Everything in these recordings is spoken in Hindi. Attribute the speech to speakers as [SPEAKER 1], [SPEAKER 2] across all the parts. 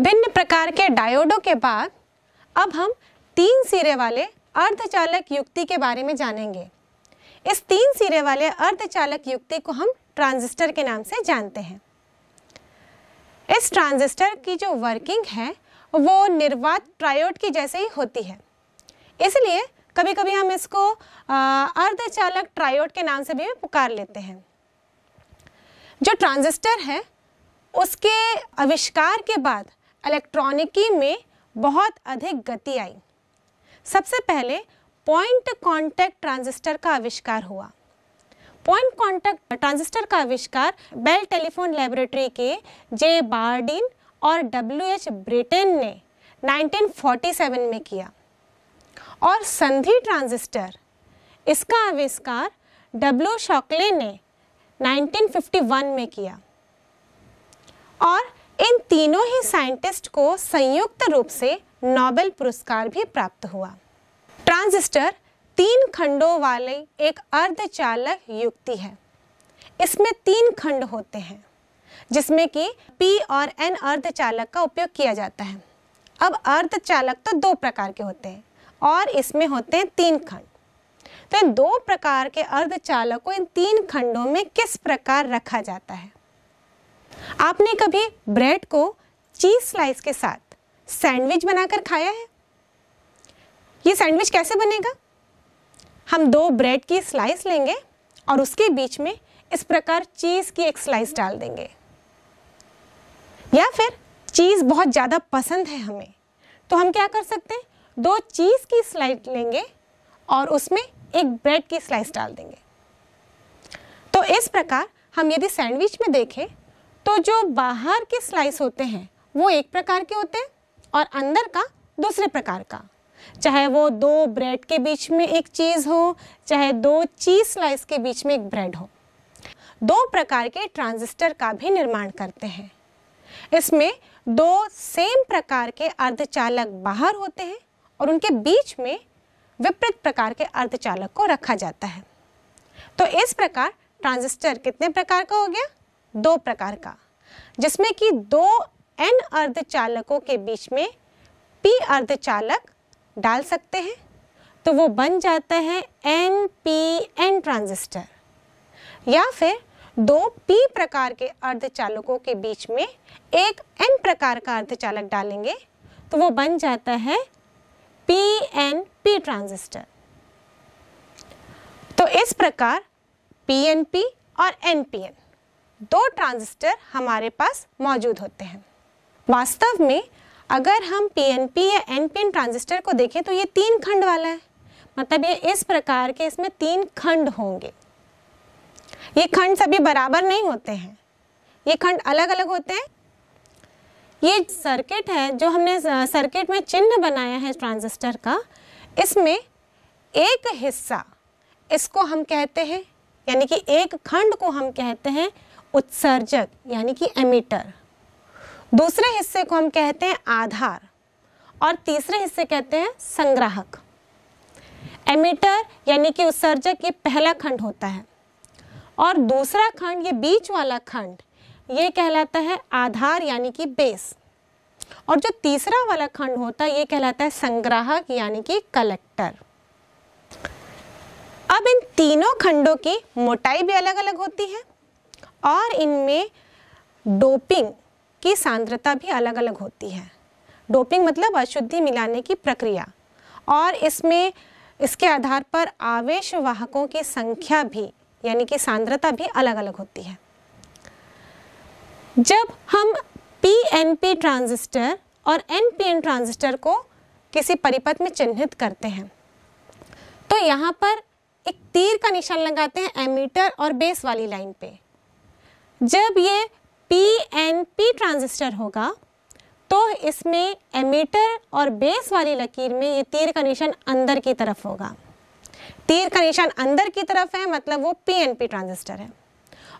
[SPEAKER 1] विभिन्न प्रकार के डायोडों के बाद अब हम तीन सिरे वाले अर्धचालक युक्ति के बारे में जानेंगे इस तीन सिरे वाले अर्धचालक युक्ति को हम ट्रांजिस्टर के नाम से जानते हैं इस ट्रांजिस्टर की जो वर्किंग है वो निर्वात ट्रायोड की जैसे ही होती है इसलिए कभी कभी हम इसको अर्धचालक ट्रायोड के नाम से भी पुकार लेते हैं जो ट्रांजिस्टर है उसके आविष्कार के बाद इलेक्ट्रॉनिकी में बहुत अधिक गति आई सबसे पहले पॉइंट कांटेक्ट ट्रांजिस्टर का आविष्कार हुआ पॉइंट कांटेक्ट ट्रांजिस्टर का आविष्कार बेल टेलीफोन लेबोरेटरी के जे बार्डिन और डब्ल्यू एच ब्रिटेन ने 1947 में किया और संधि ट्रांजिस्टर इसका आविष्कार डब्ल्यू शॉकले ने 1951 में किया और इन तीनों ही साइंटिस्ट को संयुक्त रूप से नोबेल पुरस्कार भी प्राप्त हुआ ट्रांजिस्टर तीन खंडों वाले एक अर्धचालक युक्ति है इसमें तीन खंड होते हैं जिसमें कि पी और एन अर्धचालक का उपयोग किया जाता है अब अर्धचालक तो दो प्रकार के होते हैं और इसमें होते हैं तीन खंड तो इन दो प्रकार के अर्धचालक को इन तीन खंडों में किस प्रकार रखा जाता है आपने कभी ब्रेड को चीज़ स्लाइस के साथ सैंडविच बनाकर खाया है ये सैंडविच कैसे बनेगा हम दो ब्रेड की स्लाइस लेंगे और उसके बीच में इस प्रकार चीज़ की एक स्लाइस डाल देंगे या फिर चीज़ बहुत ज़्यादा पसंद है हमें तो हम क्या कर सकते हैं दो चीज़ की स्लाइस लेंगे और उसमें एक ब्रेड की स्लाइस डाल देंगे तो इस प्रकार हम यदि सैंडविच में देखें तो जो बाहर के स्लाइस होते हैं वो एक प्रकार के होते हैं और अंदर का दूसरे प्रकार का चाहे वो दो ब्रेड के बीच में एक चीज़ हो चाहे दो चीज़ स्लाइस के बीच में एक ब्रेड हो दो प्रकार के ट्रांजिस्टर का भी निर्माण करते हैं इसमें दो सेम प्रकार के अर्धचालक बाहर होते हैं और उनके बीच में विपरीत प्रकार के अर्धचालक को रखा जाता है तो इस प्रकार ट्रांजिस्टर कितने प्रकार का हो गया दो प्रकार का जिसमें कि दो एन अर्धचालकों के बीच में पी अर्धचालक डाल सकते हैं तो वो बन जाता है एन पी एन ट्रांजिस्टर या फिर दो पी प्रकार के अर्धचालकों के बीच में एक एन प्रकार का अर्धचालक डालेंगे तो वो बन जाता है पी एन पी ट्रांजिस्टर तो इस प्रकार पी एन पी और एन पी एन दो ट्रांजिस्टर हमारे पास मौजूद होते हैं वास्तव में अगर हम पीएनपी या एनपीएन ट्रांजिस्टर को देखें तो ये तीन खंड वाला है मतलब ये इस प्रकार के इसमें तीन खंड होंगे ये खंड सभी बराबर नहीं होते हैं ये खंड अलग अलग होते हैं ये सर्किट है जो हमने सर्किट में चिन्ह बनाया है ट्रांजिस्टर का इसमें एक हिस्सा इसको हम कहते हैं यानी कि एक खंड को हम कहते हैं उत्सर्जक यानी कि एमिटर दूसरे हिस्से को हम कहते हैं आधार और तीसरे हिस्से कहते हैं संग्राहक एमिटर यानी कि उत्सर्जक ये पहला खंड होता है और दूसरा खंड ये बीच वाला खंड ये कहलाता है आधार यानी कि बेस और जो तीसरा वाला खंड होता है ये कहलाता है संग्राहक यानी कि कलेक्टर अब इन तीनों खंडों की मोटाई भी अलग अलग होती है और इनमें डोपिंग की सांद्रता भी अलग अलग होती है डोपिंग मतलब अशुद्धि मिलाने की प्रक्रिया और इसमें इसके आधार पर आवेश वाहकों की संख्या भी यानी कि सांद्रता भी अलग अलग होती है जब हम पी एन पी ट्रांजिस्टर और एन पी एन ट्रांजिस्टर को किसी परिपथ में चिन्हित करते हैं तो यहाँ पर एक तीर का निशान लगाते हैं एमीटर और बेस वाली लाइन पे जब ये पी एन पी ट्रांजिस्टर होगा तो इसमें एमीटर और बेस वाली लकीर में ये तीर का निशान अंदर की तरफ होगा तीर का निशान अंदर की तरफ है मतलब वो पी एन पी ट्रांजिस्टर है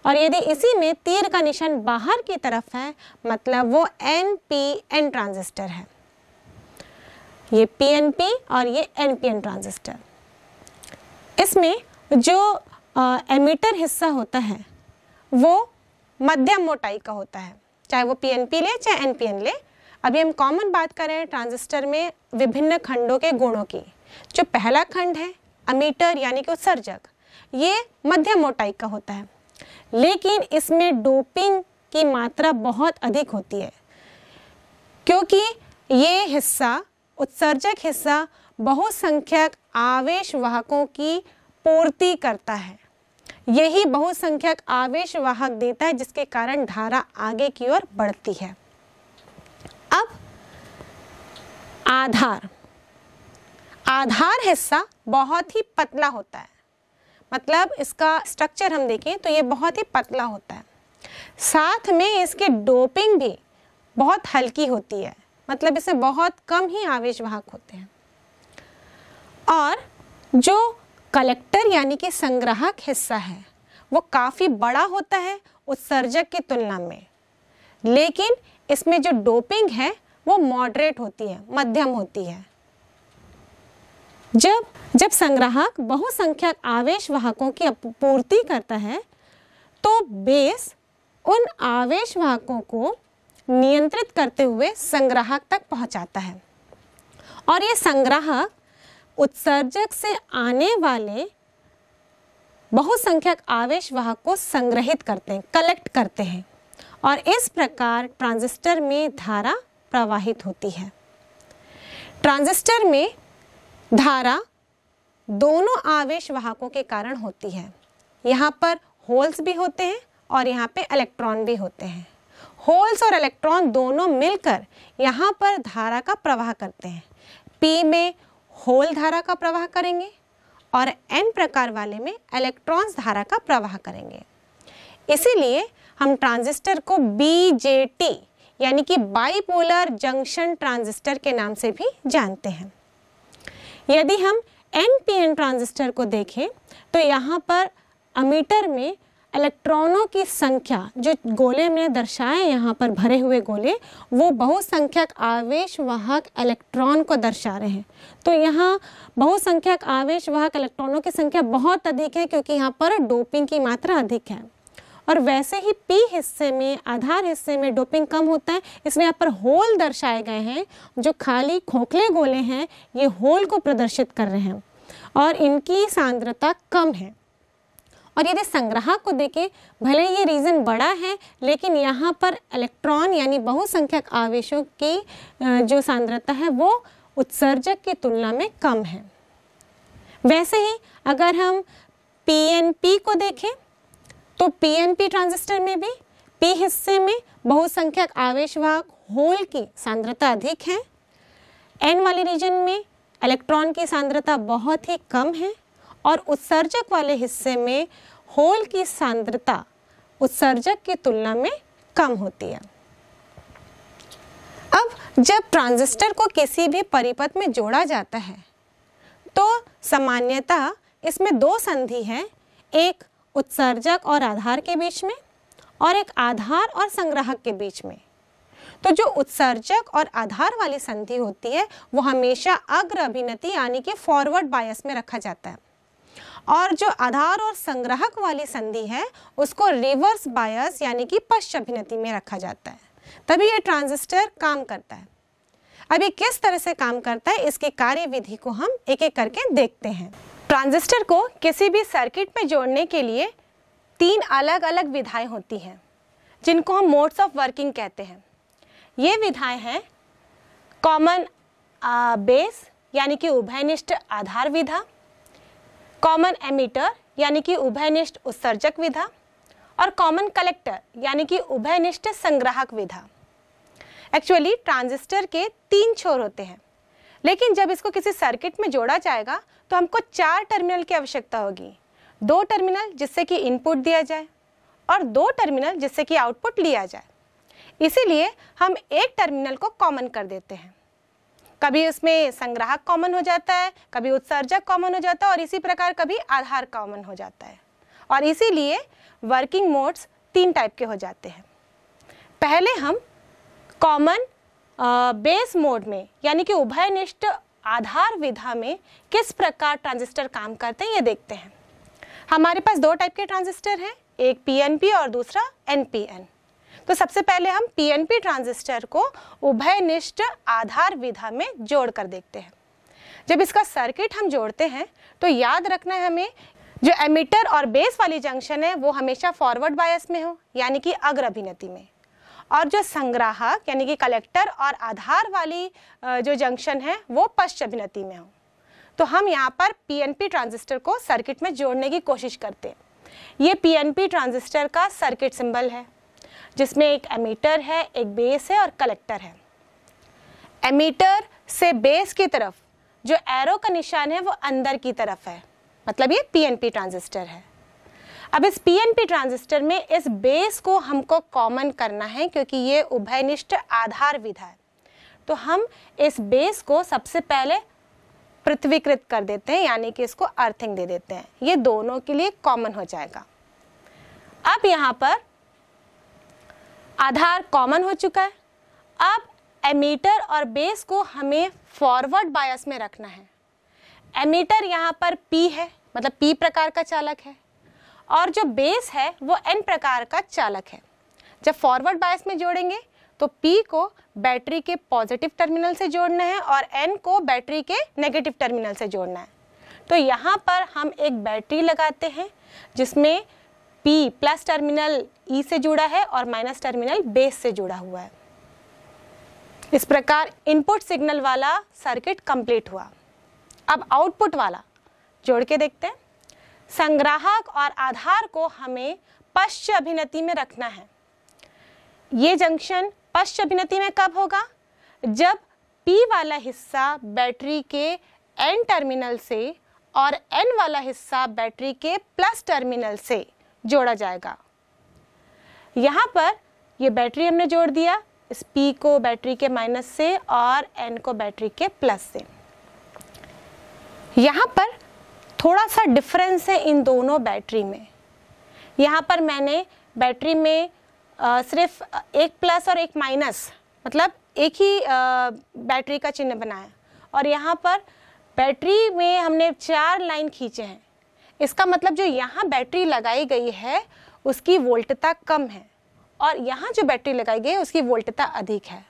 [SPEAKER 1] और यदि इसी में तीर का निशान बाहर की तरफ है मतलब वो एन पी एन ट्रांजिस्टर है ये पी एन पी और ये एन पी एन ट्रांजिस्टर इसमें जो एमिटर हिस्सा होता है वो मध्यम मोटाई का होता है चाहे वो पीएनपी ले चाहे एनपीएन ले अभी हम कॉमन बात कर रहे हैं ट्रांजिस्टर में विभिन्न खंडों के गुणों की जो पहला खंड है अमीटर यानी कि उत्सर्जक ये मध्यम मोटाई का होता है लेकिन इसमें डोपिंग की मात्रा बहुत अधिक होती है क्योंकि ये हिस्सा उत्सर्जक हिस्सा बहुसंख्यक आवेश वाहकों की पूर्ति करता है यही बहुसंख्यक आवेश वाहक देता है जिसके कारण धारा आगे की ओर बढ़ती है अब आधार आधार हिस्सा बहुत ही पतला होता है मतलब इसका स्ट्रक्चर हम देखें तो ये बहुत ही पतला होता है साथ में इसके डोपिंग भी बहुत हल्की होती है मतलब इसमें बहुत कम ही आवेश वाहक होते हैं और जो कलेक्टर यानी कि संग्राहक हिस्सा है वो काफ़ी बड़ा होता है उत्सर्जक की तुलना में लेकिन इसमें जो डोपिंग है वो मॉडरेट होती है मध्यम होती है जब जब संग्राहक बहुसंख्यक आवेश वाहकों की आपूर्ति करता है तो बेस उन आवेश वाहकों को नियंत्रित करते हुए संग्राहक तक पहुंचाता है और ये संग्राहक उत्सर्जक से आने वाले बहुसंख्यक आवेश वाहक को संग्रहित करते हैं कलेक्ट करते हैं और इस प्रकार ट्रांजिस्टर में धारा प्रवाहित होती है ट्रांजिस्टर में धारा दोनों आवेश वाहकों के कारण होती है यहाँ पर होल्स भी होते हैं और यहाँ पे इलेक्ट्रॉन भी होते हैं होल्स और इलेक्ट्रॉन दोनों मिलकर यहाँ पर धारा का प्रवाह करते हैं पी में होल धारा का प्रवाह करेंगे और एन प्रकार वाले में इलेक्ट्रॉन्स धारा का प्रवाह करेंगे इसीलिए हम ट्रांजिस्टर को टी यानी कि बाईपोलर जंक्शन ट्रांजिस्टर के नाम से भी जानते हैं यदि हम एन ट्रांजिस्टर को देखें तो यहाँ पर अमीटर में इलेक्ट्रॉनों की संख्या जो गोले में दर्शाए यहाँ पर भरे हुए गोले वो बहुसंख्यक आवेश वाहक इलेक्ट्रॉन को दर्शा रहे हैं तो यहाँ बहुसंख्यक आवेश वाहक इलेक्ट्रॉनों की संख्या बहुत अधिक है क्योंकि यहाँ पर डोपिंग की मात्रा अधिक है और वैसे ही पी हिस्से में आधार हिस्से में डोपिंग कम होता है इसमें यहाँ पर होल दर्शाए गए हैं जो खाली खोखले गोले हैं ये होल को प्रदर्शित कर रहे हैं और इनकी सांद्रता कम है और यदि संग्राहक को देखें भले ये रीज़न बड़ा है लेकिन यहाँ पर इलेक्ट्रॉन यानी बहुसंख्यक आवेशों की जो सांद्रता है वो उत्सर्जक की तुलना में कम है वैसे ही अगर हम पी को देखें तो पी ट्रांजिस्टर में भी पी हिस्से में बहुसंख्यक आवेशवाहक होल की सांद्रता अधिक है एन वाले रीजन में इलेक्ट्रॉन की सांद्रता बहुत ही कम है और उत्सर्जक वाले हिस्से में होल की सांद्रता उत्सर्जक की तुलना में कम होती है अब जब ट्रांजिस्टर को किसी भी परिपथ में जोड़ा जाता है तो सामान्यतः इसमें दो संधि है एक उत्सर्जक और आधार के बीच में और एक आधार और संग्राहक के बीच में तो जो उत्सर्जक और आधार वाली संधि होती है वो हमेशा अग्र अभिनति यानी कि फॉरवर्ड बायस में रखा जाता है और जो आधार और संग्राहक वाली संधि है उसको रिवर्स बायस यानी कि पश्चभिनति में रखा जाता है तभी ये ट्रांजिस्टर काम करता है अब ये किस तरह से काम करता है इसकी कार्य विधि को हम एक एक करके देखते हैं ट्रांजिस्टर को किसी भी सर्किट में जोड़ने के लिए तीन अलग अलग विधाएं होती हैं जिनको हम मोड्स ऑफ वर्किंग कहते हैं ये विधाएं हैं कॉमन बेस यानी कि उभयनिष्ठ आधार विधा कॉमन एमिटर यानी कि उभयनिष्ठ उत्सर्जक विधा और कॉमन कलेक्टर यानी कि उभयनिष्ठ संग्राहक विधा एक्चुअली ट्रांजिस्टर के तीन छोर होते हैं लेकिन जब इसको किसी सर्किट में जोड़ा जाएगा तो हमको चार टर्मिनल की आवश्यकता होगी दो टर्मिनल जिससे कि इनपुट दिया जाए और दो टर्मिनल जिससे कि आउटपुट लिया जाए इसीलिए हम एक टर्मिनल को कॉमन कर देते हैं कभी उसमें संग्राहक कॉमन हो जाता है कभी उत्सर्जक कॉमन हो जाता है और इसी प्रकार कभी आधार कॉमन हो जाता है और इसीलिए वर्किंग मोड्स तीन टाइप के हो जाते हैं पहले हम कॉमन बेस मोड में यानी कि उभयनिष्ठ आधार विधा में किस प्रकार ट्रांजिस्टर काम करते हैं ये देखते हैं हमारे पास दो टाइप के ट्रांजिस्टर हैं एक पीएनपी और दूसरा एनपीएन तो सबसे पहले हम पीएनपी ट्रांजिस्टर को उभयनिष्ठ आधार विधा में जोड़ कर देखते हैं जब इसका सर्किट हम जोड़ते हैं तो याद रखना है हमें जो एमिटर और बेस वाली जंक्शन है वो हमेशा फॉरवर्ड बायस में हो यानी कि अग्र अभिनति में और जो संग्राहक यानी कि कलेक्टर और आधार वाली जो जंक्शन है वो पश्च अभिनति में हो तो हम यहाँ पर पीएनपी ट्रांजिस्टर को सर्किट में जोड़ने की कोशिश करते हैं ये पीएनपी ट्रांजिस्टर का सर्किट सिंबल है जिसमें एक एमीटर है एक बेस है और कलेक्टर है एमीटर से बेस की तरफ जो एरो का निशान है वो अंदर की तरफ है मतलब ये पीएनपी ट्रांजिस्टर है अब इस पीएनपी ट्रांजिस्टर में इस बेस को हमको कॉमन करना है क्योंकि ये उभयनिष्ठ आधार विधा है तो हम इस बेस को सबसे पहले पृथ्वीकृत कर देते हैं यानी कि इसको अर्थिंग दे देते हैं ये दोनों के लिए कॉमन हो जाएगा अब यहाँ पर आधार कॉमन हो चुका है अब एमीटर और बेस को हमें फॉरवर्ड बायस में रखना है एमीटर यहाँ पर पी है मतलब पी प्रकार का चालक है और जो बेस है वो एन प्रकार का चालक है जब फॉरवर्ड बायस में जोड़ेंगे तो पी को बैटरी के पॉजिटिव टर्मिनल से जोड़ना है और एन को बैटरी के नेगेटिव टर्मिनल से जोड़ना है तो यहाँ पर हम एक बैटरी लगाते हैं जिसमें पी प्लस टर्मिनल ई से जुड़ा है और माइनस टर्मिनल बेस से जुड़ा हुआ है इस प्रकार इनपुट सिग्नल वाला सर्किट कंप्लीट हुआ अब आउटपुट वाला जोड़ के देखते हैं संग्राहक और आधार को हमें पश्च अभिनति में रखना है ये जंक्शन पश्च अभिनति में कब होगा जब P वाला हिस्सा बैटरी के N टर्मिनल से और N वाला हिस्सा बैटरी के प्लस टर्मिनल से जोड़ा जाएगा यहाँ पर ये बैटरी हमने जोड़ दिया इस P को बैटरी के माइनस से और N को बैटरी के प्लस से यहाँ पर थोड़ा सा डिफरेंस है इन दोनों बैटरी में यहाँ पर मैंने बैटरी में आ, सिर्फ एक प्लस और एक माइनस मतलब एक ही आ, बैटरी का चिन्ह बनाया और यहाँ पर बैटरी में हमने चार लाइन खींचे हैं इसका मतलब जो यहाँ बैटरी लगाई गई है उसकी वोल्टता कम है और यहाँ जो बैटरी लगाई गई है उसकी वोल्टता अधिक है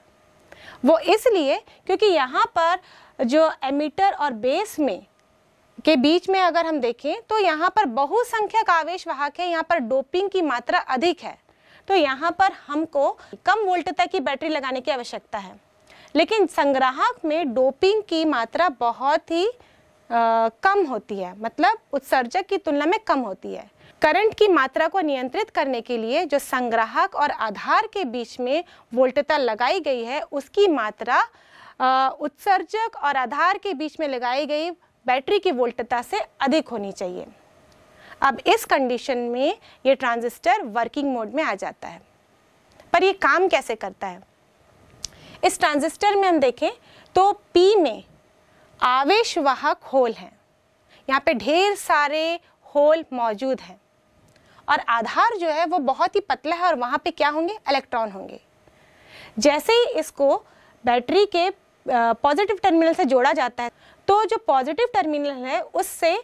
[SPEAKER 1] वो इसलिए क्योंकि यहाँ पर जो एमीटर और बेस में के बीच में अगर हम देखें तो यहाँ पर बहुसंख्यक आवेश वाहक है यहाँ पर डोपिंग की मात्रा अधिक है तो यहाँ पर हमको कम वोल्टता की बैटरी लगाने की आवश्यकता है लेकिन संग्राहक में डोपिंग की मात्रा बहुत ही आ, कम होती है मतलब उत्सर्जक की तुलना में कम होती है करंट की मात्रा को नियंत्रित करने के लिए जो संग्राहक और आधार के बीच में वोल्टता लगाई गई है उसकी मात्रा आ, उत्सर्जक और आधार के बीच में लगाई गई बैटरी की वोल्टता से अधिक होनी चाहिए अब इस कंडीशन में ये ट्रांजिस्टर वर्किंग मोड में आ जाता है पर ये काम कैसे करता है इस ट्रांजिस्टर में हम देखें तो पी में आवेश वाहक होल हैं यहाँ पे ढेर सारे होल मौजूद हैं और आधार जो है वो बहुत ही पतला है और वहाँ पे क्या होंगे इलेक्ट्रॉन होंगे जैसे ही इसको बैटरी के पॉजिटिव टर्मिनल से जोड़ा जाता है तो जो पॉजिटिव टर्मिनल है उससे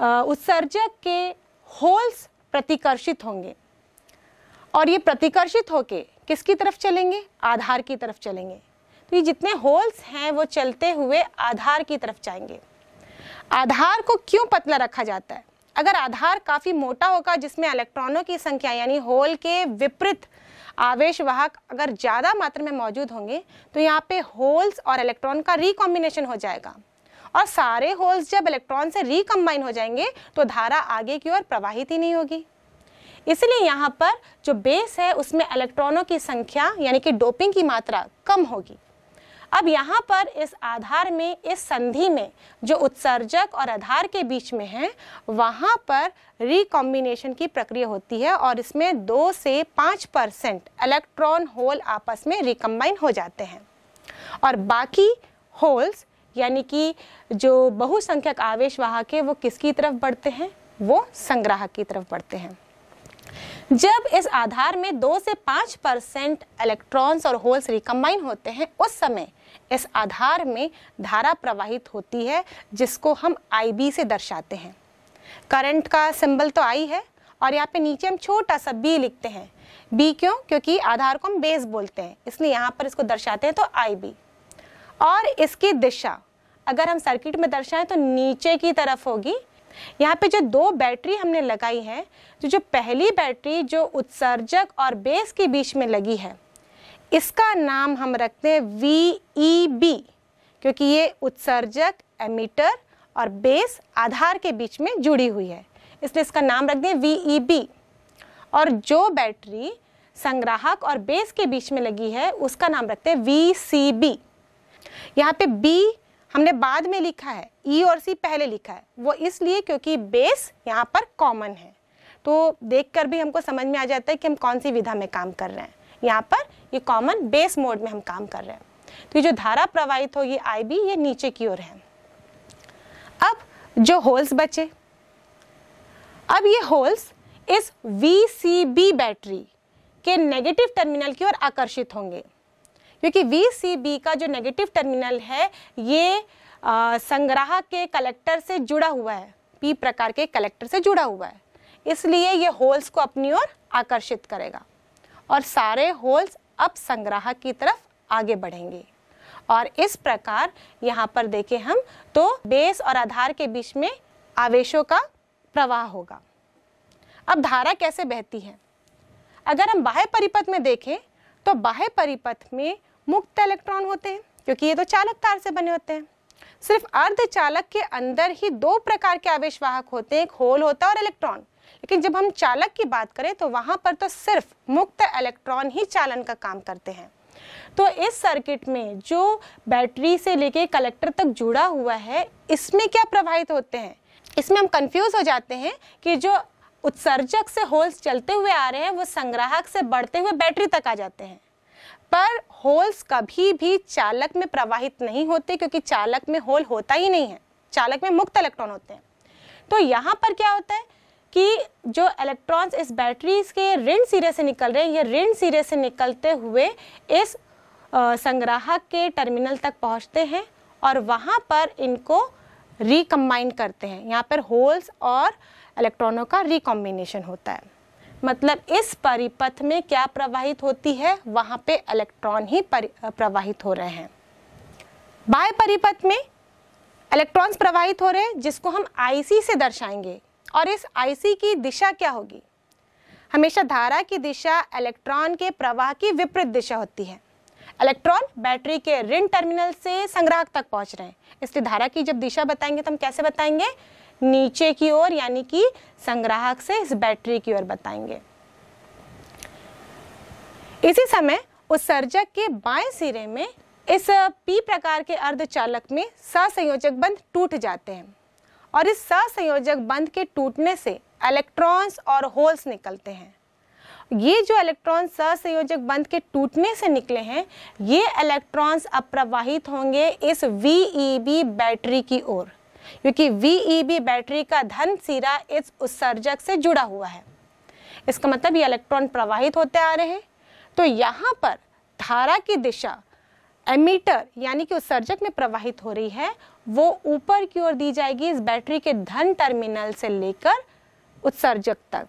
[SPEAKER 1] उत्सर्जक के होल्स प्रतिकर्षित होंगे और ये प्रतिकर्षित होके किसकी तरफ चलेंगे आधार की तरफ चलेंगे तो ये जितने होल्स हैं वो चलते हुए आधार की तरफ जाएंगे आधार को क्यों पतला रखा जाता है अगर आधार काफ़ी मोटा होगा जिसमें इलेक्ट्रॉनों की संख्या यानी होल के विपरीत आवेश वाहक अगर ज़्यादा मात्रा में मौजूद होंगे तो यहाँ पे होल्स और इलेक्ट्रॉन का रिकॉम्बिनेशन हो जाएगा और सारे होल्स जब इलेक्ट्रॉन से रिकम्बाइन हो जाएंगे तो धारा आगे की ओर प्रवाहित ही नहीं होगी इसलिए यहाँ पर जो बेस है उसमें इलेक्ट्रॉनों की संख्या यानी कि डोपिंग की मात्रा कम होगी अब यहाँ पर इस आधार में इस संधि में जो उत्सर्जक और आधार के बीच में है वहाँ पर रिकॉम्बिनेशन की प्रक्रिया होती है और इसमें दो से पाँच परसेंट इलेक्ट्रॉन होल आपस में रिकम्बाइन हो जाते हैं और बाकी होल्स यानी कि जो बहुसंख्यक आवेश वहाँ के वो किसकी तरफ बढ़ते हैं वो संग्राहक की तरफ बढ़ते हैं जब इस आधार में दो से पाँच परसेंट इलेक्ट्रॉन्स और होल्स रिकम्बाइन होते हैं उस समय इस आधार में धारा प्रवाहित होती है जिसको हम आई से दर्शाते हैं करंट का सिंबल तो आई है और यहाँ पे नीचे हम छोटा सा बी लिखते हैं बी क्यों क्योंकि आधार को हम बेस बोलते हैं इसलिए यहाँ पर इसको दर्शाते हैं तो आई बी और इसकी दिशा अगर हम सर्किट में दर्शाएं तो नीचे की तरफ होगी यहाँ पे जो दो बैटरी हमने लगाई है तो जो पहली बैटरी जो उत्सर्जक और बेस के बीच में लगी है इसका नाम हम रखते हैं वी ई बी क्योंकि ये उत्सर्जक एमीटर और बेस आधार के बीच में जुड़ी हुई है इसलिए इसका नाम रख दें वी ई बी और जो बैटरी संग्राहक और बेस के बीच में लगी है उसका नाम रखते हैं वी सी बी यहाँ पे बी हमने बाद में लिखा है ई e और सी पहले लिखा है वो इसलिए क्योंकि बेस यहाँ पर कॉमन है तो देखकर भी हमको समझ में आ जाता है कि हम कौन सी विधा में काम कर रहे हैं यहाँ पर ये कॉमन बेस मोड में हम काम कर रहे हैं तो ये जो धारा प्रवाहित होगी आई बी ये नीचे की ओर है अब जो होल्स बचे अब ये होल्स इस वी बैटरी के नेगेटिव टर्मिनल की ओर आकर्षित होंगे क्योंकि वी का जो नेगेटिव टर्मिनल है ये संग्राह के कलेक्टर से जुड़ा हुआ है पी प्रकार के कलेक्टर से जुड़ा हुआ है इसलिए ये होल्स को अपनी ओर आकर्षित करेगा और सारे होल्स अब संग्राहक की तरफ आगे बढ़ेंगे और इस प्रकार यहाँ पर देखें हम तो बेस और आधार के बीच में आवेशों का प्रवाह होगा अब धारा कैसे बहती है अगर हम बाह्य परिपथ में देखें तो बाह्य परिपथ में मुक्त इलेक्ट्रॉन होते हैं क्योंकि ये तो चालक तार से बने होते हैं सिर्फ अर्धचालक के अंदर ही दो प्रकार के आवेशवाहक होते हैं एक होल होता है और इलेक्ट्रॉन लेकिन जब हम चालक की बात करें तो वहाँ पर तो सिर्फ मुक्त इलेक्ट्रॉन ही चालन का काम करते हैं तो इस सर्किट में जो बैटरी से लेके कलेक्टर तक जुड़ा हुआ है इसमें क्या प्रवाहित होते हैं इसमें हम कंफ्यूज हो जाते हैं कि जो उत्सर्जक से होल्स चलते हुए आ रहे हैं वो संग्राहक से बढ़ते हुए बैटरी तक आ जाते हैं पर होल्स कभी भी चालक में प्रवाहित नहीं होते क्योंकि चालक में होल होता ही नहीं है चालक में मुक्त इलेक्ट्रॉन होते हैं तो यहाँ पर क्या होता है कि जो इलेक्ट्रॉन्स इस बैटरीज के ऋण सिरे से निकल रहे हैं ये ऋण सिरे से निकलते हुए इस संग्राहक के टर्मिनल तक पहुंचते हैं और वहाँ पर इनको रिकम्बाइन करते हैं यहाँ पर होल्स और इलेक्ट्रॉनों का रिकॉम्बिनेशन होता है मतलब इस परिपथ में क्या प्रवाहित होती है वहाँ पे इलेक्ट्रॉन ही प्रवाहित हो रहे हैं बाय परिपथ में इलेक्ट्रॉन्स प्रवाहित हो रहे हैं जिसको हम आईसी से दर्शाएंगे और इस आईसी की दिशा क्या होगी हमेशा धारा की दिशा इलेक्ट्रॉन के प्रवाह की विपरीत दिशा होती है इलेक्ट्रॉन बैटरी के रिंग टर्मिनल से संग्राहक तक पहुंच रहे हैं इसलिए धारा की जब दिशा बताएंगे तो हम कैसे बताएंगे नीचे की ओर यानी कि संग्राहक से इस बैटरी की ओर बताएंगे इसी समय उत्सर्जक के बाएं सिरे में इस पी प्रकार के अर्धचालक में सहसंयोजक बंध टूट जाते हैं और इस सहसंयोजक बंध के टूटने से इलेक्ट्रॉन्स और होल्स निकलते हैं ये जो इलेक्ट्रॉन सहसंयोजक बंध के टूटने से निकले हैं ये इलेक्ट्रॉन्स अप्रवाहित होंगे इस वी e बैटरी की ओर क्योंकि वी e बैटरी का धन सिरा इस उत्सर्जक से जुड़ा हुआ है इसका मतलब ये इलेक्ट्रॉन प्रवाहित होते आ रहे हैं तो यहाँ पर धारा की दिशा एमीटर यानी कि उत्सर्जक में प्रवाहित हो रही है वो ऊपर की ओर दी जाएगी इस बैटरी के धन टर्मिनल से लेकर उत्सर्जक तक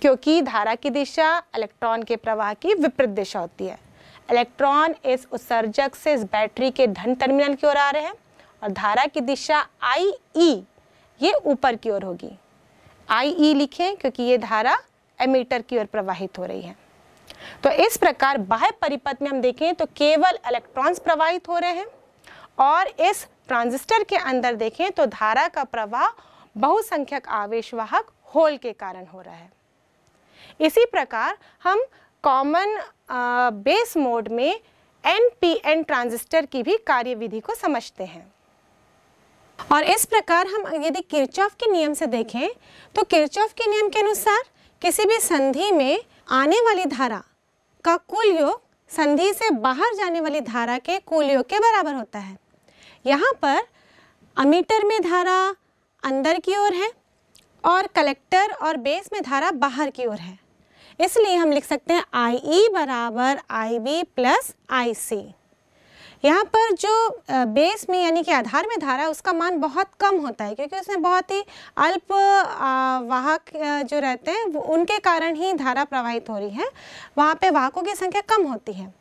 [SPEAKER 1] क्योंकि धारा की दिशा इलेक्ट्रॉन के प्रवाह की विपरीत दिशा होती है इलेक्ट्रॉन इस उत्सर्जक से इस बैटरी के धन टर्मिनल की ओर आ रहे हैं और धारा की दिशा आई ई e, ये ऊपर की ओर होगी आई ई e लिखें क्योंकि ये धारा एमीटर की ओर प्रवाहित हो रही है तो इस प्रकार बाह्य परिपथ में हम देखें तो केवल इलेक्ट्रॉन्स प्रवाहित हो रहे हैं और इस ट्रांजिस्टर के अंदर देखें तो धारा का प्रवाह बहुसंख्यक आवेशवाहक होल के कारण हो रहा है इसी प्रकार हम कॉमन बेस मोड में एन पी एन ट्रांजिस्टर की भी कार्यविधि को समझते हैं और इस प्रकार हम यदि किरचॉफ के नियम से देखें तो किरचॉफ के नियम के अनुसार किसी भी संधि में आने वाली धारा का कुल योग संधि से बाहर जाने वाली धारा के कुल योग के बराबर होता है यहाँ पर अमीटर में धारा अंदर की ओर है और कलेक्टर और बेस में धारा बाहर की ओर है इसलिए हम लिख सकते हैं आई ई e बराबर आई बी प्लस आई सी यहाँ पर जो बेस में यानी कि आधार में धारा है उसका मान बहुत कम होता है क्योंकि उसमें बहुत ही अल्प वाहक जो रहते हैं उनके कारण ही धारा प्रवाहित हो रही है वहाँ पे वाहकों की संख्या कम होती है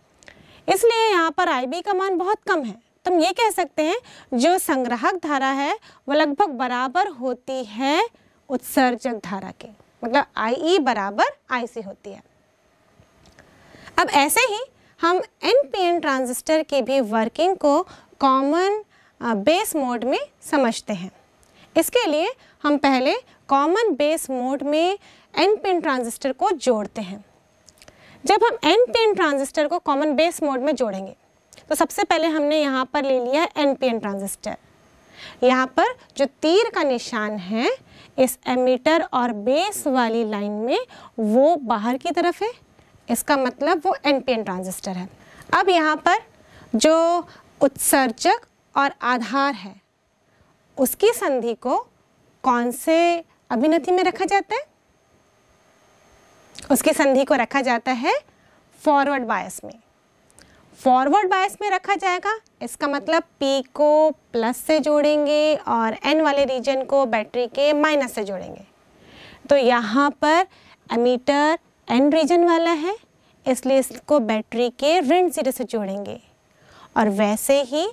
[SPEAKER 1] इसलिए यहाँ पर आई का मान बहुत कम है तो हम ये कह सकते हैं जो संग्राहक धारा है वो लगभग बराबर होती है उत्सर्जक धारा के मतलब आई e बराबर आई सी होती है अब ऐसे ही हम एन पी एन ट्रांजिस्टर की भी वर्किंग को कॉमन बेस मोड में समझते हैं इसके लिए हम पहले कॉमन बेस मोड में एन पी एन ट्रांजिस्टर को जोड़ते हैं जब हम एन पी एन ट्रांजिस्टर को कॉमन बेस मोड में जोड़ेंगे तो सबसे पहले हमने यहाँ पर ले लिया है एन पी एन ट्रांजिस्टर यहाँ पर जो तीर का निशान है इस एमीटर और बेस वाली लाइन में वो बाहर की तरफ है इसका मतलब वो एनपीएन ट्रांजिस्टर है अब यहाँ पर जो उत्सर्जक और आधार है उसकी संधि को कौन से अभिनति में रखा जाता है उसकी संधि को रखा जाता है फॉरवर्ड बायस में फॉरवर्ड बायस में रखा जाएगा इसका मतलब P को प्लस से जोड़ेंगे और N वाले रीजन को बैटरी के माइनस से जोड़ेंगे तो यहाँ पर एमीटर एन रीजन वाला है इसलिए इसको बैटरी के ऋण सिरे से जोड़ेंगे और वैसे ही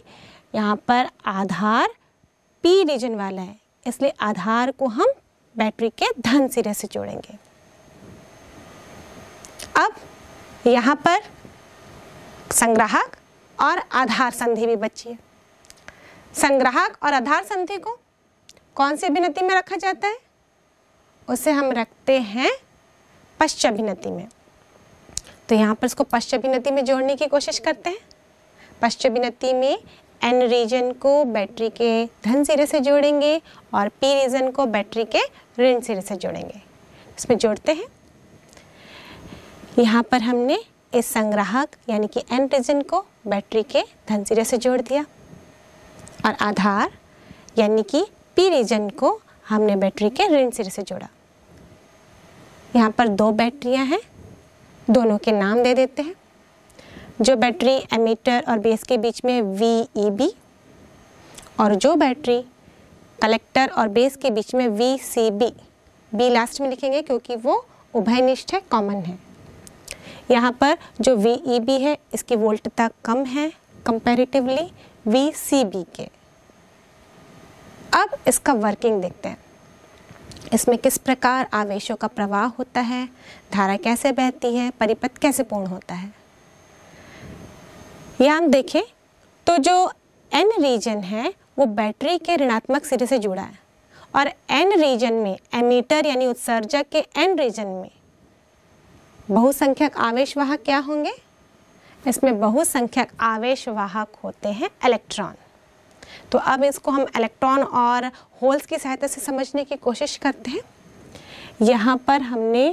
[SPEAKER 1] यहाँ पर आधार पी रीजन वाला है इसलिए आधार को हम बैटरी के धन सिरे से जोड़ेंगे अब यहाँ पर संग्राहक और आधार संधि भी बची है संग्राहक और आधार संधि को कौन से अभिनति में रखा जाता है उसे हम रखते हैं पश्चभिनति में तो यहाँ पर इसको पश्चभिनति में जोड़ने की कोशिश करते हैं पश्चभिनति में एन रीजन को बैटरी के धन सिरे से जोड़ेंगे और पी रीजन को बैटरी के ऋण सिरे से जोड़ेंगे इसमें जोड़ते हैं यहाँ पर हमने इस संग्राहक यानी कि एन रीजन को बैटरी के धन सिरे से जोड़ दिया और आधार यानी कि पी रीजन को हमने बैटरी के ऋण सिरे से जोड़ा यहाँ पर दो बैटरियाँ हैं दोनों के नाम दे देते हैं जो बैटरी एमीटर और बेस के बीच में वी ई बी और जो बैटरी कलेक्टर और बेस के बीच में V C B B last में लिखेंगे क्योंकि वो उभयनिष्ठ है कॉमन है यहाँ पर जो वी ई बी है इसकी वोल्टता कम है कंपेरेटिवली वी सी बी के अब इसका वर्किंग देखते हैं इसमें किस प्रकार आवेशों का प्रवाह होता है धारा कैसे बहती है परिपथ कैसे पूर्ण होता है यह हम देखें तो जो एन रीजन है वो बैटरी के ऋणात्मक सिरे से जुड़ा है और एन रीजन में एमीटर यानी उत्सर्जक के एन रीजन में बहुसंख्यक आवेश वाहक क्या होंगे इसमें बहुसंख्यक आवेश वाहक होते हैं इलेक्ट्रॉन तो अब इसको हम इलेक्ट्रॉन और होल्स की सहायता से समझने की कोशिश करते हैं यहाँ पर हमने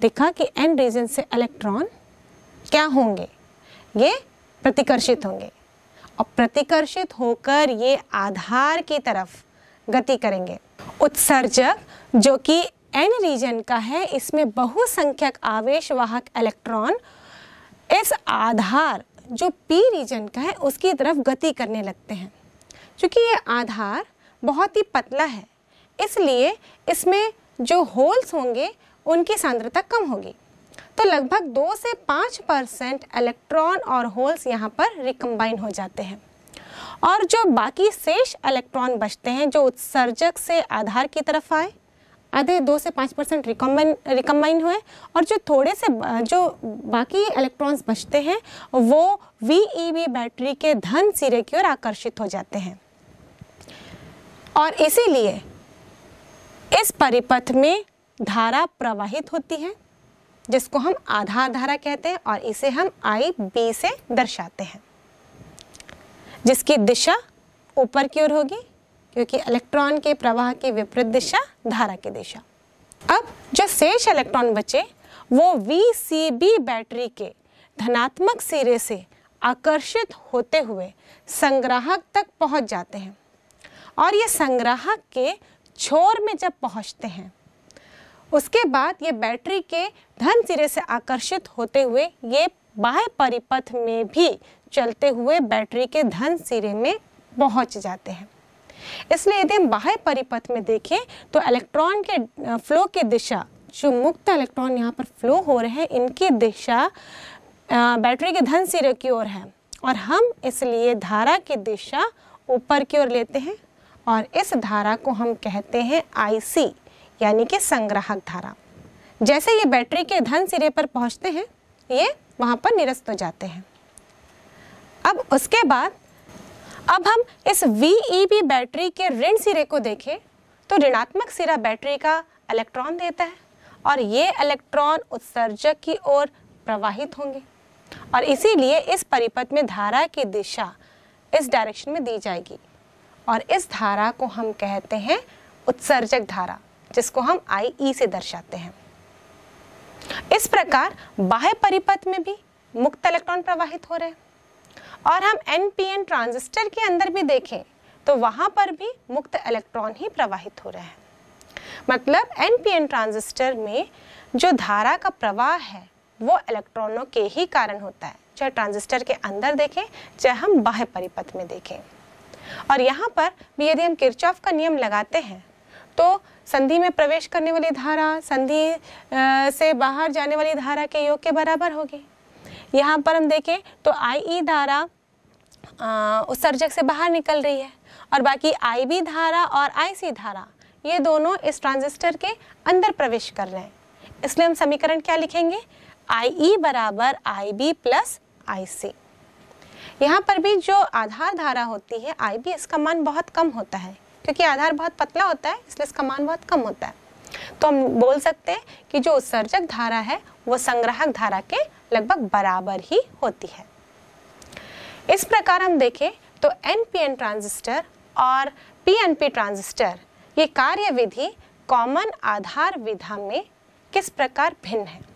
[SPEAKER 1] देखा कि एन रीजन से इलेक्ट्रॉन क्या होंगे ये प्रतिकर्षित होंगे और प्रतिकर्षित होकर ये आधार की तरफ गति करेंगे उत्सर्जक जो कि एन रीजन का है इसमें बहुसंख्यक आवेश वाहक इलेक्ट्रॉन इस आधार जो पी रीजन का है उसकी तरफ गति करने लगते हैं चूँकि ये आधार बहुत ही पतला है इसलिए इसमें जो होल्स होंगे उनकी सांद्रता कम होगी तो लगभग दो से पाँच परसेंट इलेक्ट्रॉन और होल्स यहाँ पर रिकम्बाइन हो जाते हैं और जो बाकी शेष इलेक्ट्रॉन बचते हैं जो उत्सर्जक से आधार की तरफ आए आधे दो से पाँच परसेंट रिकम्बाइन रिकम्बाइन हुए और जो थोड़े से जो बाकी इलेक्ट्रॉन्स बचते हैं वो वी e बैटरी के धन सिरे की ओर आकर्षित हो जाते हैं और इसीलिए इस परिपथ में धारा प्रवाहित होती है जिसको हम आधार धारा कहते हैं और इसे हम आई बी से दर्शाते हैं जिसकी दिशा ऊपर की ओर होगी क्योंकि इलेक्ट्रॉन के प्रवाह की विपरीत दिशा धारा की दिशा अब जो शेष इलेक्ट्रॉन बचे वो वी सी बी बैटरी के धनात्मक सिरे से आकर्षित होते हुए संग्राहक तक पहुंच जाते हैं और ये संग्राहक के छोर में जब पहुंचते हैं उसके बाद ये बैटरी के धन सिरे से आकर्षित होते हुए ये बाह्य परिपथ में भी चलते हुए बैटरी के धन सिरे में पहुंच जाते हैं इसलिए यदि हम बाह्य परिपथ में देखें तो इलेक्ट्रॉन के फ्लो की दिशा जो मुक्त इलेक्ट्रॉन यहाँ पर फ्लो हो रहे हैं इनकी दिशा बैटरी के धन सिरे की ओर है और हम इसलिए धारा की दिशा ऊपर की ओर लेते हैं और इस धारा को हम कहते हैं आईसी यानी कि संग्राहक धारा जैसे ये बैटरी के धन सिरे पर पहुंचते हैं ये वहाँ पर निरस्त हो जाते हैं अब उसके बाद अब हम इस वीईबी e बैटरी के ऋण सिरे को देखें तो ऋणात्मक सिरा बैटरी का इलेक्ट्रॉन देता है और ये इलेक्ट्रॉन उत्सर्जक की ओर प्रवाहित होंगे और इसीलिए इस परिपथ में धारा की दिशा इस डायरेक्शन में दी जाएगी और इस धारा को हम कहते हैं उत्सर्जक धारा जिसको हम आई ई e से दर्शाते हैं इस प्रकार बाह्य परिपथ में भी मुक्त इलेक्ट्रॉन प्रवाहित हो रहे हैं और हम एन ट्रांजिस्टर के अंदर भी देखें तो वहाँ पर भी मुक्त इलेक्ट्रॉन ही प्रवाहित हो रहे हैं मतलब एन ट्रांजिस्टर में जो धारा का प्रवाह है वो इलेक्ट्रॉनों के ही कारण होता है चाहे ट्रांजिस्टर के अंदर देखें चाहे हम बाह्य परिपथ में देखें और यहाँ पर भी यदि हम किरचॉफ का नियम लगाते हैं तो संधि में प्रवेश करने वाली धारा संधि से बाहर जाने वाली धारा के योग के बराबर होगी यहाँ पर हम देखें तो आई ई e धारा उत्सर्जक से बाहर निकल रही है और बाकी आई बी धारा और आई सी धारा ये दोनों इस ट्रांजिस्टर के अंदर प्रवेश कर रहे हैं इसलिए हम समीकरण क्या लिखेंगे आई ई e बराबर आई बी प्लस आई सी यहाँ पर भी जो आधार धारा होती है आई बी इसका मान बहुत कम होता है क्योंकि आधार बहुत पतला होता है इसलिए इसका मान बहुत कम होता है तो हम बोल सकते हैं कि जो उत्सर्जक धारा है वो संग्राहक धारा के लगभग बराबर ही होती है इस प्रकार हम देखें तो एन ट्रांजिस्टर और पी ट्रांजिस्टर ये कार्य विधि कॉमन आधार विधा में किस प्रकार भिन्न है